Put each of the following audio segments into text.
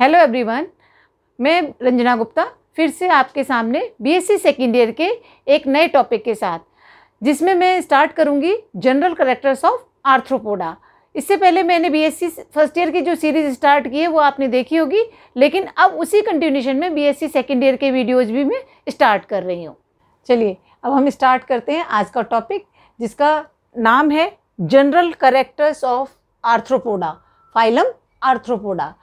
hello everyone मैं रंजना गुप्ता फिर से आपके सामने बीएससी सेकेंड ईयर के एक नए टॉपिक के साथ जिसमें मैं स्टार्ट करूंगी जनरल करेक्टर्स ऑफ आर्थ्रोपोडा इससे पहले मैंने बीएससी फर्स्ट ईयर की जो सीरीज़ स्टार्ट की है वो आपने देखी होगी लेकिन अब उसी कंटिन्यूशन में बीएससी सेकेंड ईयर के वीडियोज़ भी मैं स्टार्ट कर रही हूँ चलिए अब हम स्टार्ट करते हैं आज का टॉपिक जिसका नाम है general characters of Arthropoda phylum Arthropoda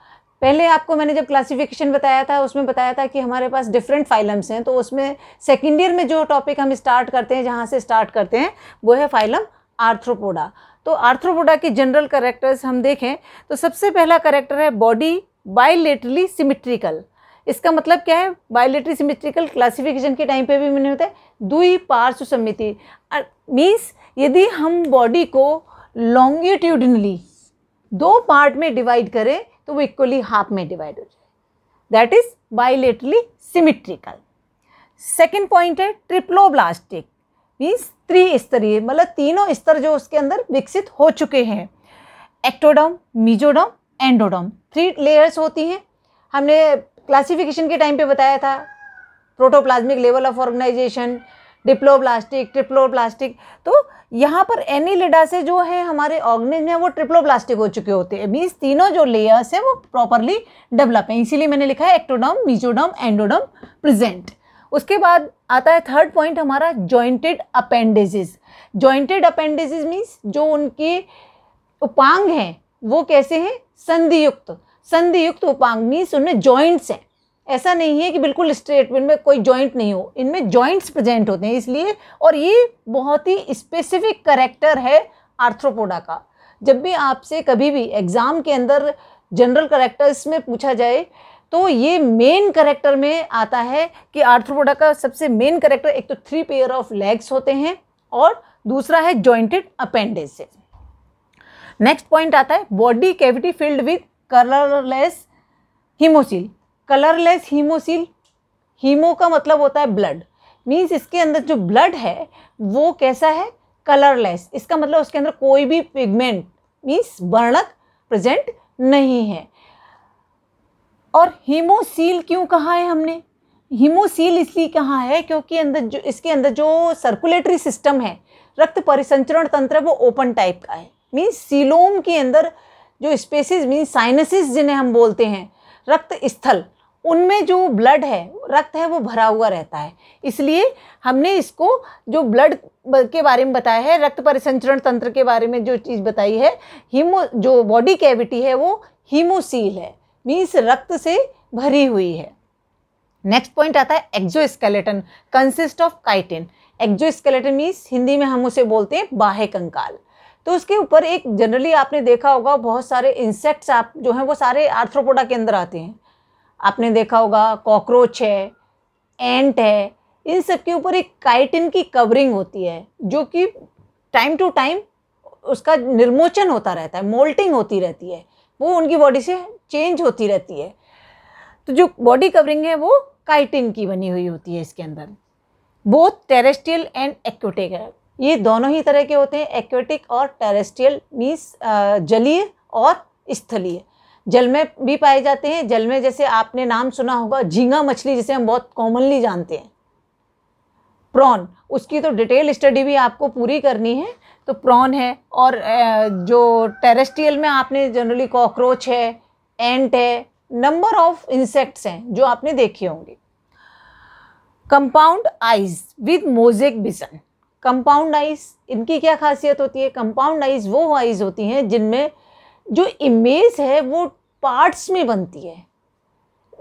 पहले आपको मैंने जब क्लासिफिकेशन बताया था उसमें बताया था कि हमारे पास डिफरेंट फाइलम्स हैं तो उसमें सेकेंड ईयर में जो टॉपिक हम स्टार्ट करते हैं जहाँ से स्टार्ट करते हैं वो है फाइलम आर्थ्रोपोडा तो आर्थ्रोपोडा के जनरल करेक्टर्स हम देखें तो सबसे पहला करेक्टर है बॉडी बाइलेटरली सिमिट्रिकल इसका मतलब क्या है बायोलेटरी सिमेट्रिकल क्लासिफिकेशन के टाइम पे भी मैंने होता है दुई पार्श्व समिति मीन्स यदि हम बॉडी को लॉन्गिट्यूडनली दो पार्ट में डिवाइड करें तो वो इक्वली हाफ में डिवाइड हो जाए that is bilaterally symmetrical second point है ट्रिप्लोब्लास्टिक मीन्स त्रिस्तरीय मतलब तीनों स्तर जो उसके अंदर विकसित हो चुके हैं ectoderm mesoderm endoderm three layers होती हैं हमने क्लासिफिकेशन के टाइम पे बताया था protoplasmic level of organisation diploblastic triploblastic तो यहाँ पर एनिलिडा e से जो है हमारे ऑर्गेनिज्म है वो ट्रिप्लोब्लास्टिक हो चुके होते हैं मीन्स तीनों जो लेयर्स हैं वो प्रॉपरली डेवलप हैं इसीलिए मैंने लिखा है एक्टोडम मीजोडम एंडोडम प्रेजेंट उसके बाद आता है थर्ड पॉइंट हमारा jointed appendages jointed appendages means जो उनके उपांग हैं वो कैसे हैं संधियुक्त संधियुक्त उपांग मीन्स उनमें जॉइंट्स हैं ऐसा नहीं है कि बिल्कुल स्ट्रेट इनमें कोई जॉइंट नहीं हो इनमें जॉइंट्स प्रेजेंट होते हैं इसलिए और ये बहुत ही स्पेसिफिक करेक्टर है आर्थ्रोपोडा का जब भी आपसे कभी भी एग्ज़ाम के अंदर जनरल करेक्टर्स में पूछा जाए तो ये मेन करेक्टर में आता है कि आर्थ्रोपोडा का सबसे मेन करेक्टर एक तो थ्री पेयर ऑफ लेग्स होते हैं और दूसरा है जॉइंटेड अपेंडेसेस नेक्स्ट पॉइंट आता है body cavity filled with colourless haemocoel colourless haemocoel haemo का मतलब होता है ब्लड मीन्स इसके अंदर जो ब्लड है वो कैसा है कलरलेस इसका मतलब उसके अंदर कोई भी पिगमेंट मीन्स वर्णक प्रेजेंट नहीं है और हीमोसील क्यों कहा है हमने हीमोसील इसलिए कहा है क्योंकि अंदर जो इसके अंदर जो सर्कुलेटरी सिस्टम है रक्त परिसंचरण तंत्र वो ओपन टाइप का है मीन्स सीलोम के अंदर जो स्पेसिस मीन्स साइनसिस जिन्हें हम बोलते हैं रक्त स्थल उनमें जो ब्लड है रक्त है वो भरा हुआ रहता है इसलिए हमने इसको जो ब्लड के बारे में बताया है रक्त परिसंचरण तंत्र के बारे में जो चीज़ बताई है हीमो जो बॉडी कैविटी है वो हीमोसील है मीन्स रक्त से भरी हुई है नेक्स्ट पॉइंट आता है exoskeleton consist of chitin exoskeleton means Hindi में हम उसे बोलते हैं बाहे कंकाल तो उसके ऊपर एक जनरली आपने देखा होगा बहुत सारे इंसेक्ट्स आप जो हैं वो सारे आर्थ्रोपोडा के अंदर आते हैं आपने देखा होगा कॉकरोच है एंट है इन सब के ऊपर एक काइटिन की कवरिंग होती है जो कि टाइम टू टाइम उसका निर्मोचन होता रहता है मोल्टिंग होती रहती है वो उनकी बॉडी से चेंज होती रहती है तो जो बॉडी कवरिंग है वो काइटिन की बनी हुई होती है इसके अंदर बोथ टेरेस्ट्रियल एंड एक्वेटिक है ये दोनों ही तरह के होते हैं एक्वेटिक और टेरेस्ट्रियल मीन्स जलीय और स्थलीय जल में भी पाए जाते हैं जल में जैसे आपने नाम सुना होगा झींगा मछली जिसे हम बहुत कॉमनली जानते हैं प्रॉन उसकी तो डिटेल स्टडी भी आपको पूरी करनी है तो प्रॉन है और जो टेरेस्ट्रियल में आपने जनरली कॉकरोच है एंट है नंबर ऑफ इंसेक्ट्स हैं जो आपने देखे होंगे compound eyes with mosaic vision compound eyes इनकी क्या खासियत होती है कंपाउंड आइज वो आइज होती हैं जिनमें जो इमेज है वो पार्ट्स में बनती है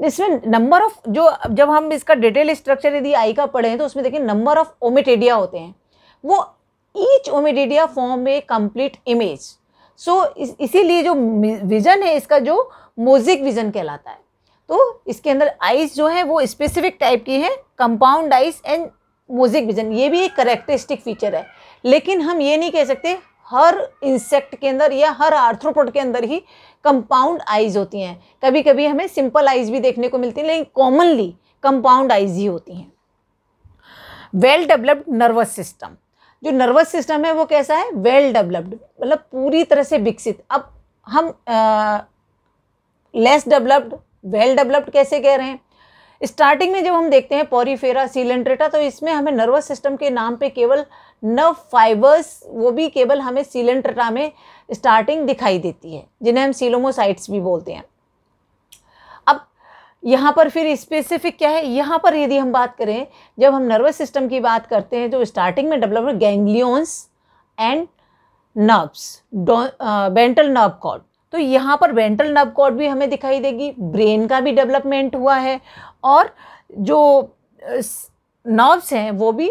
इसमें नंबर ऑफ जो जब हम इसका डिटेल स्ट्रक्चर यदि आई का पढ़ें तो उसमें देखिए नंबर ऑफ ओमेटेडिया होते हैं वो each ommatidia form a complete image so इसीलिए जो विजन है इसका जो मोजिक विजन कहलाता है तो इसके अंदर आइज जो है वो स्पेसिफिक टाइप की है compound eyes and mosaic vision ये भी एक करेक्टरिस्टिक फीचर है लेकिन हम ये नहीं कह सकते हर इंसेक्ट के अंदर या हर आर्थ्रोपोड के अंदर ही कंपाउंड आइज होती हैं कभी कभी हमें सिंपल आइज भी देखने को मिलती हैं लेकिन कॉमनली कंपाउंड आइज ही होती हैं वेल डेवलप्ड नर्वस सिस्टम जो नर्वस सिस्टम है वो कैसा है वेल डेवलप्ड मतलब पूरी तरह से विकसित अब हम लेस डेवलप्ड वेल डेवलप्ड कैसे कह रहे हैं स्टार्टिंग में जब हम देखते हैं पोरीफेरा सीलेंट्रेटा तो इसमें हमें नर्वस सिस्टम के नाम पे केवल नर्व फाइबर्स वो भी केवल हमें सीलेंट्रेटा में स्टार्टिंग दिखाई देती है जिन्हें हम सीलोमोसाइट्स भी बोलते हैं अब यहाँ पर फिर स्पेसिफिक क्या है यहाँ पर यदि हम बात करें जब हम नर्वस सिस्टम की बात करते हैं तो स्टार्टिंग में develop ganglions and nerves ventral nerve cord तो यहाँ पर वेंट्रल नर्व कॉर्ड भी हमें दिखाई देगी ब्रेन का भी डेवलपमेंट हुआ है और जो नर्व्स हैं वो भी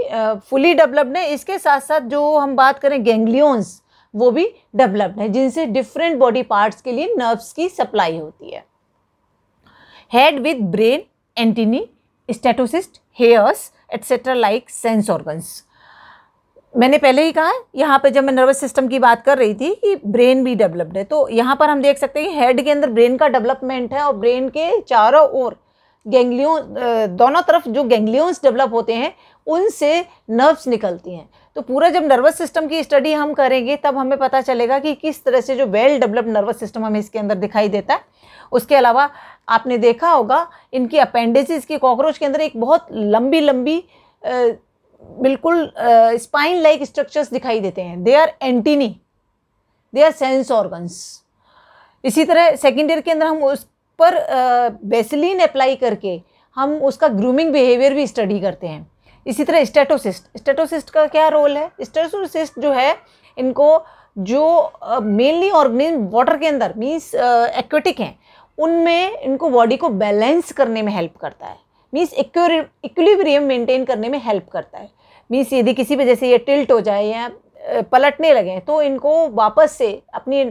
फुली डेवलप्ड है इसके साथ साथ जो हम बात करें गेंग्लियोन्स वो भी डेवलप्ड है जिनसे डिफरेंट बॉडी पार्ट्स के लिए नर्व्स की सप्लाई होती है head with brain antennae statocyst hairs etcetera like sense organs मैंने पहले ही कहा है यहाँ पे जब मैं नर्वस सिस्टम की बात कर रही थी कि ब्रेन भी डेवलप्ड है तो यहाँ पर हम देख सकते हैं हेड के अंदर ब्रेन का डेवलपमेंट है और ब्रेन के चारों ओर गैंग्लियों दोनों तरफ जो गैंग्लियोन्स डेवलप होते हैं उनसे नर्व्स निकलती हैं तो पूरा जब नर्वस सिस्टम की स्टडी हम करेंगे तब हमें पता चलेगा कि किस तरह से जो वेल डेवलप्ड नर्वस सिस्टम हमें इसके अंदर दिखाई देता है उसके अलावा आपने देखा होगा इनकी अपेंडिसिस की कॉकरोच के अंदर एक बहुत लंबी लंबी बिल्कुल स्पाइन लाइक स्ट्रक्चर्स दिखाई देते हैं they are antennae they are sense organs इसी तरह सेकेंड ईयर के अंदर हम उस पर बेसिलीन अप्लाई करके हम उसका ग्रूमिंग बिहेवियर भी स्टडी करते हैं इसी तरह स्टेटोसिस्ट स्टेटोसिस्ट का क्या रोल है स्टेटोसिस्ट जो है इनको जो मेनली ऑर्गेनिज्म वाटर के अंदर मीन्स एक्वेटिक हैं उनमें इनको बॉडी को बैलेंस करने में हेल्प करता है मीन्स इक्विलिब्रियम मेंटेन करने में हेल्प करता है मीन्स यदि किसी वजह से ये टिल्ट हो जाए या पलटने लगें तो इनको वापस से अपनी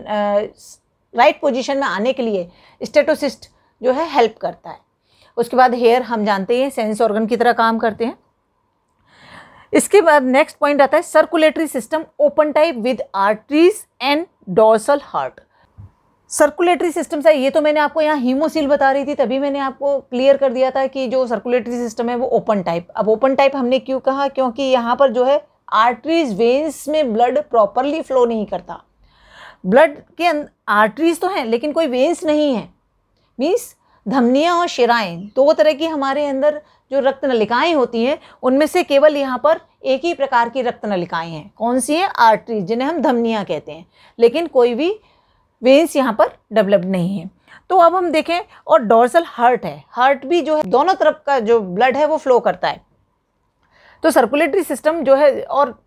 राइट पोजीशन में आने के लिए स्टेटोसिस्ट जो है हेल्प करता है उसके बाद हेयर हम जानते हैं सेंस ऑर्गन की तरह काम करते हैं इसके बाद नेक्स्ट पॉइंट आता है circulatory system open type with arteries and dorsal heart circulatory system है ये तो मैंने आपको यहाँ हीमोसील बता रही थी तभी मैंने आपको क्लियर कर दिया था कि जो सर्कुलेटरी सिस्टम है वो ओपन टाइप अब ओपन टाइप हमने क्यों कहा क्योंकि यहाँ पर जो है आर्टरीज वेन्स में ब्लड प्रॉपरली फ्लो नहीं करता ब्लड के आर्टरीज अं-, तो हैं लेकिन कोई वेन्स नहीं है मीन्स धमनियाँ और शिराएँ दो तरह की हमारे अंदर जो रक्त नलिकाएँ होती हैं उनमें से केवल यहाँ पर एक ही प्रकार की रक्त नलिकाएँ हैं कौन सी हैं आर्टरीज जिन्हें हम धमनियाँ कहते हैं लेकिन कोई भी वेंस यहाँ पर डेवलप्ड नहीं है तो अब हम देखें और डोर्सल हार्ट है हार्ट भी जो है दोनों तरफ का जो ब्लड है वो फ्लो करता है तो सर्कुलेटरी सिस्टम जो है और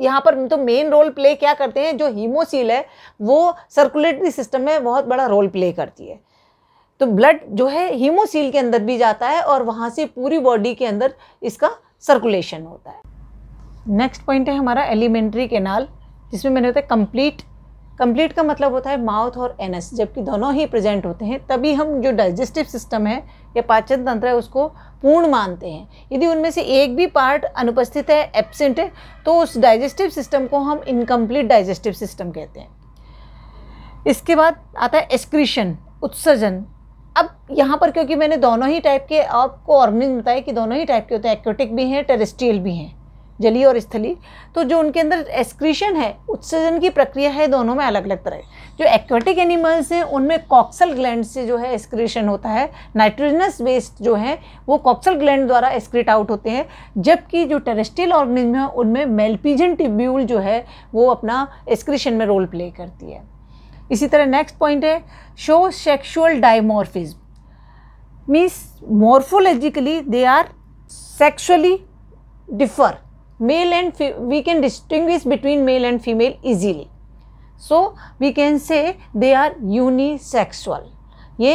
यहाँ पर तो मेन रोल प्ले क्या करते हैं जो हीमोसील है वो सर्कुलेटरी सिस्टम में बहुत बड़ा रोल प्ले करती है तो ब्लड जो है हीमोसील के अंदर भी जाता है और वहाँ से पूरी बॉडी के अंदर इसका सर्कुलेशन होता है नेक्स्ट पॉइंट है हमारा एलिमेंट्री केनाल जिसमें मैंने होता है कम्प्लीट कंप्लीट का मतलब होता है माउथ और एनस जबकि दोनों ही प्रेजेंट होते हैं तभी हम जो डाइजेस्टिव सिस्टम है या पाचन तंत्र है उसको पूर्ण मानते हैं यदि उनमें से एक भी पार्ट अनुपस्थित है एब्सेंट है तो उस डाइजेस्टिव सिस्टम को हम इनकम्प्लीट डाइजेस्टिव सिस्टम कहते हैं इसके बाद आता है एक्सक्रीशन उत्सर्जन अब यहाँ पर क्योंकि मैंने दोनों ही टाइप के आपको ऑर्गेनिज्म बताया कि दोनों ही टाइप के होते हैं एक्वेटिक भी हैं टेरेस्ट्रियल भी हैं जली और स्थली तो जो उनके अंदर एक्सक्रीशन है उत्सर्जन की प्रक्रिया है दोनों में अलग अलग तरह जो एक्वेटिक एनिमल्स हैं उनमें कॉक्सल ग्लैंड से जो है एक्सक्रीशन होता है नाइट्रोजनस वेस्ट जो है वो कॉक्सल ग्लैंड द्वारा एक्सक्रीट आउट होते हैं जबकि जो टेरेस्ट्रियल ऑर्गेनिज्म है उनमें मेलपीजन टिब्यूल जो है वो अपना एक्सक्रीशन में रोल प्ले करती है इसी तरह नेक्स्ट पॉइंट है show sexual dimorphism means morphologically they are sexually differ male and we can distinguish between male and female easily so we can say they are unisexual ये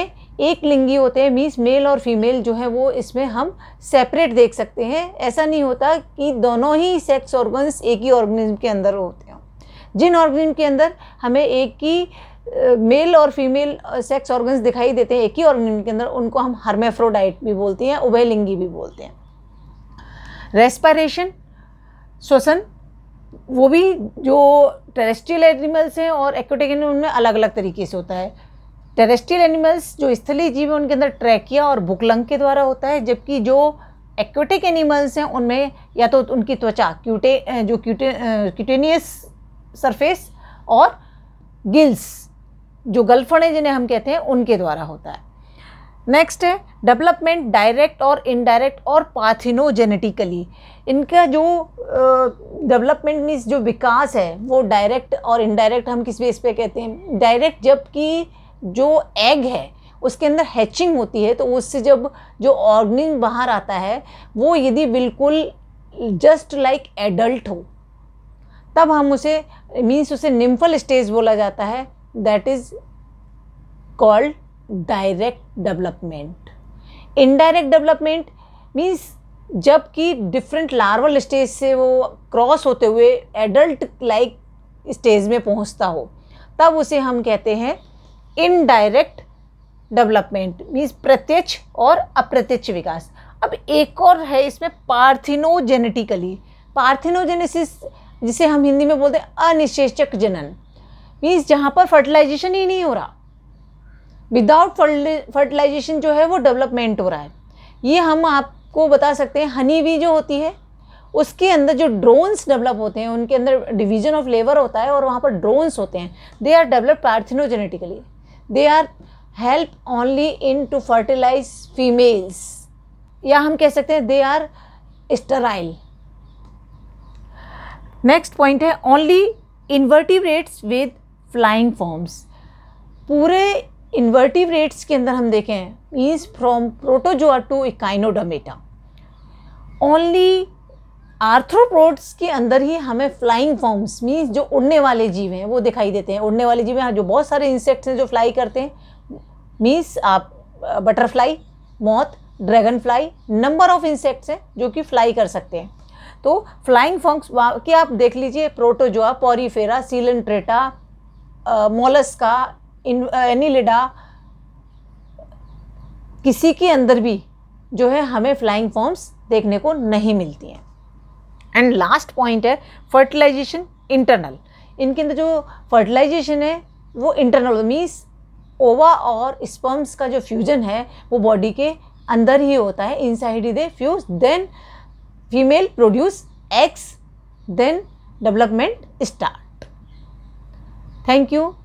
एक लिंगी होते हैं मीन्स मेल और फीमेल जो है वो इसमें हम सेपरेट देख सकते हैं ऐसा नहीं होता कि दोनों ही सेक्स ऑर्गन्स एक ही ऑर्गेनिज्म के अंदर होते हैं जिन ऑर्गेनिज्म के अंदर हमें एक ही मेल और फीमेल सेक्स ऑर्गन्स दिखाई देते हैं एक ही ऑर्गेनिज्म के अंदर उनको हम हर्मेफ्रोडाइट भी बोलते हैं उभयलिंगी भी बोलते हैं रेस्पायरेशन श्वसन वो भी जो टेरेस्ट्रियल एनिमल्स हैं और एक्वेटिक एनिमल उनमें अलग अलग तरीके से होता है टेरेस्ट्रियल एनिमल्स जो स्थलीय जीव हैं उनके अंदर ट्रैकिया और भुकलंग के द्वारा होता है जबकि जो एक्वेटिक एनिमल्स हैं उनमें या तो उनकी त्वचा क्यूटे जो क्यूटे क्यूटेनियस सरफेस और गिल्स जो गलफड़े जिन्हें हम कहते हैं उनके द्वारा होता है नेक्स्ट है डेवलपमेंट डायरेक्ट और इनडायरेक्ट और पाथिनोजेनेटिकली इनका जो डेवलपमेंट मीन्स जो विकास है वो डायरेक्ट और इनडायरेक्ट हम किस बेस पे कहते हैं डायरेक्ट जबकि जो एग है उसके अंदर हैचिंग होती है तो उससे जब जो ऑर्गनिन बाहर आता है वो यदि बिल्कुल जस्ट लाइक एडल्ट हो तब हम उसे मीन्स उसे निम्फल स्टेज बोला जाता है that is called direct development indirect development means जबकि डिफरेंट लार्वल स्टेज से वो क्रॉस होते हुए एडल्ट लाइक स्टेज में पहुंचता हो तब उसे हम कहते हैं इनडायरेक्ट डेवलपमेंट मीन्स प्रत्यक्ष और अप्रत्यक्ष विकास अब एक और है इसमें पार्थिनोजेनेटिकली पार्थिनोजेनेसिस जिसे हम हिंदी में बोलते हैं अनिश्चेचक जनन मीन्स जहाँ पर फर्टिलाइजेशन ही नहीं हो रहा विदाउट फर्टिलाइजेशन जो है वो डेवलपमेंट हो रहा है ये हम आप को बता सकते हैं हनी भी जो होती है उसके अंदर जो ड्रोन्स डेवलप होते हैं उनके अंदर डिवीजन ऑफ लेबर होता है और वहाँ पर ड्रोन्स होते हैं they are develop parthenogenetically they are help only in to fertilize females या हम कह सकते हैं they are sterile next point है only rates with flying forms पूरे इन्वर्टिव रेट्स के अंदर हम देखें means from protozoa to echinodermata only arthropods के अंदर ही हमें फ्लाइंग फॉर्म्स मीन्स जो उड़ने वाले जीव हैं वो दिखाई देते हैं उड़ने वाले जीव हैं जो बहुत सारे इंसेक्ट्स हैं जो फ्लाई करते हैं मीन्स आप butterfly moth dragonfly number of insects हैं जो कि फ्लाई कर सकते हैं तो फ्लाइंग फॉर्म्स के आप देख लीजिए प्रोटोजोआ पॉरीफेरा सीलन ट्रेटा मोलस्का एनिलिडा किसी के अंदर भी जो है हमें फ्लाइंग फॉर्म्स देखने को नहीं मिलती हैं एंड लास्ट पॉइंट है फर्टिलाइजेशन इंटरनल इनके अंदर जो फर्टिलाइजेशन है वो इंटरनल मीन्स ओवा और स्पर्म्स का जो फ्यूजन है वो बॉडी के अंदर ही होता है इनसाइड ही they fuse then female produce eggs then development start thank you